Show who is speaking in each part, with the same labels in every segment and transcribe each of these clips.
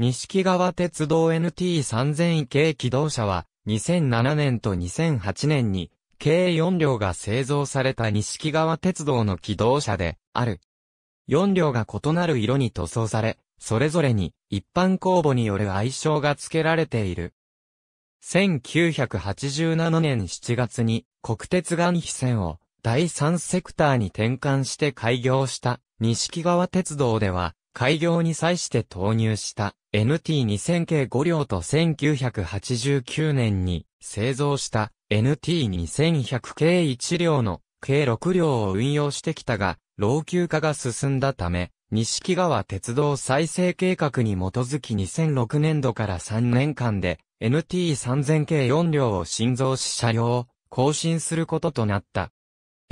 Speaker 1: 錦川鉄道 NT3000 系機動車は、2007年と2008年に、計4両が製造された錦川鉄道の機動車で、ある。4両が異なる色に塗装され、それぞれに一般公募による愛称が付けられている。1987年7月に国鉄岩飛線を第3セクターに転換して開業した西木川鉄道では開業に際して投入した NT2000 系5両と1989年に製造した NT2100 系1両の計6両を運用してきたが、老朽化が進んだため、西木川鉄道再生計画に基づき2006年度から3年間で NT3000 系4両を新造し車両を更新することとなった。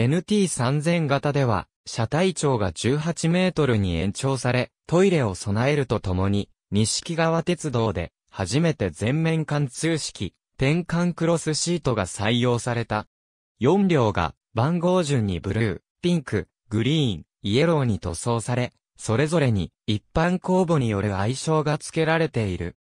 Speaker 1: NT3000 型では車体長が18メートルに延長され、トイレを備えるとともに、西木川鉄道で、初めて全面貫通式、転換クロスシートが採用された。4両が、番号順にブルー、ピンク、グリーン、イエローに塗装され、それぞれに一般公募による愛称が付けられている。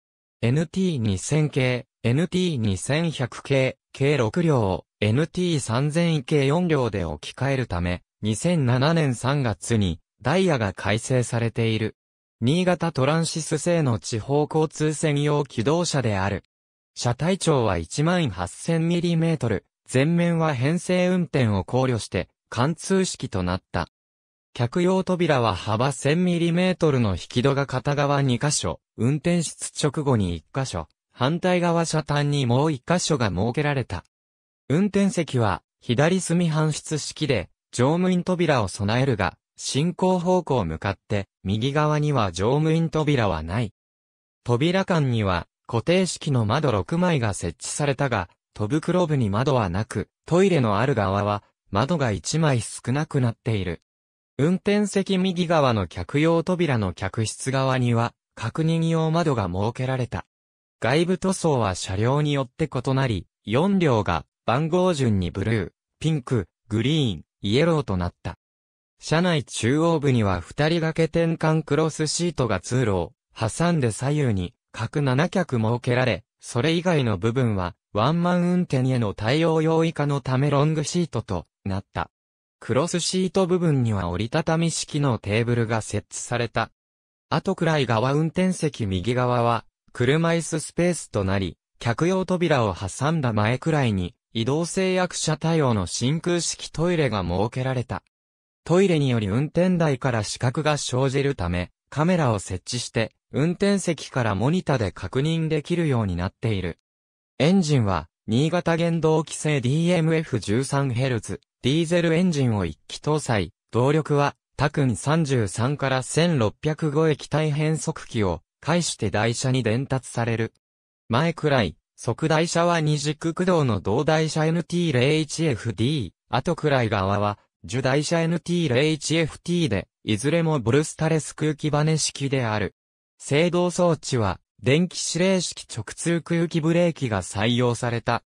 Speaker 1: NT2000 系、NT2100 系、計6両を NT3000 系4両で置き換えるため、2007年3月にダイヤが改正されている。新潟トランシス製の地方交通専用機動車である。車体長は 18000mm、前面は編成運転を考慮して、貫通式となった。客用扉は幅 1000mm の引き戸が片側2箇所、運転室直後に1箇所、反対側車端にもう1箇所が設けられた。運転席は、左隅搬出式で、乗務員扉を備えるが、進行方向向かって、右側には乗務員扉はない。扉間には、固定式の窓6枚が設置されたが、戸袋部に窓はなく、トイレのある側は、窓が1枚少なくなっている。運転席右側の客用扉の客室側には、確認用窓が設けられた。外部塗装は車両によって異なり、4両が番号順にブルー、ピンク、グリーン、イエローとなった。車内中央部には二人掛け転換クロスシートが通路を挟んで左右に各7脚設けられ、それ以外の部分はワンマン運転への対応用以下のためロングシートとなった。クロスシート部分には折りたたみ式のテーブルが設置された。後くらい側運転席右側は車椅子スペースとなり、客用扉を挟んだ前くらいに移動制約者対応の真空式トイレが設けられた。トイレにより運転台から視覚が生じるため、カメラを設置して、運転席からモニタで確認できるようになっている。エンジンは、新潟原動規制 DMF13Hz、ディーゼルエンジンを一機搭載、動力は、タクン33から1605液体変速機を、介して台車に伝達される。前くらい、速台車は二軸駆動の同台車 NT01FD、後くらい側は、受台車 NT01FT で、いずれもブルスタレス空気バネ式である。制動装置は、電気指令式直通空気ブレーキが採用された。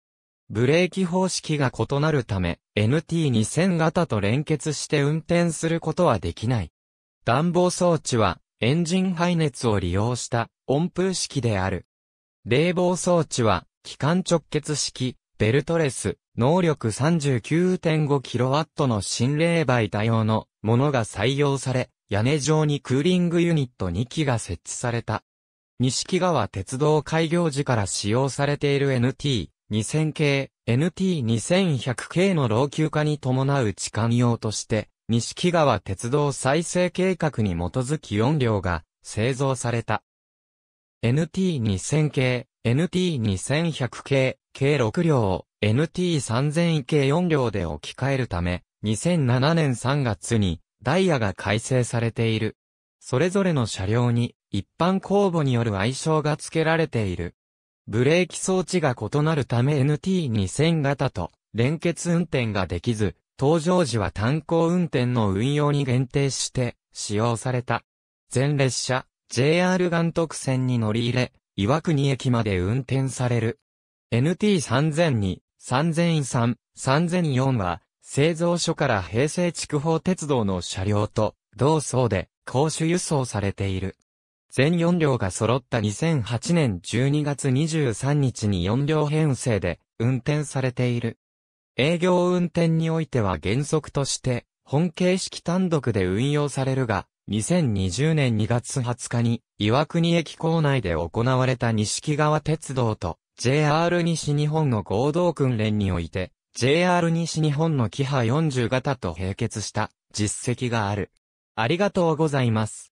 Speaker 1: ブレーキ方式が異なるため、NT2000 型と連結して運転することはできない。暖房装置は、エンジン排熱を利用した、温風式である。冷房装置は、機関直結式、ベルトレス、能力 39.5kW の新冷媒対用のものが採用され、屋根上にクーリングユニット2機が設置された。西木川鉄道開業時から使用されている NT2000 系、NT2100 系の老朽化に伴う置換用として、西木川鉄道再生計画に基づき4両が製造された。NT2000 系、NT2100 系、計6両、NT3000 系4両で置き換えるため、2007年3月にダイヤが改正されている。それぞれの車両に一般公募による愛称が付けられている。ブレーキ装置が異なるため NT2000 型と連結運転ができず、登場時は単行運転の運用に限定して使用された。全列車、JR 岩徳線に乗り入れ、岩国駅まで運転される。NT3002、3003、3004は、製造所から平成筑豊鉄道の車両と、同層で、公主輸送されている。全4両が揃った2008年12月23日に4両編成で、運転されている。営業運転においては原則として、本形式単独で運用されるが、2020年2月20日に、岩国駅構内で行われた西木川鉄道と JR 西日本の合同訓練において、JR 西日本のキハ40型と並結した実績がある。ありがとうございます。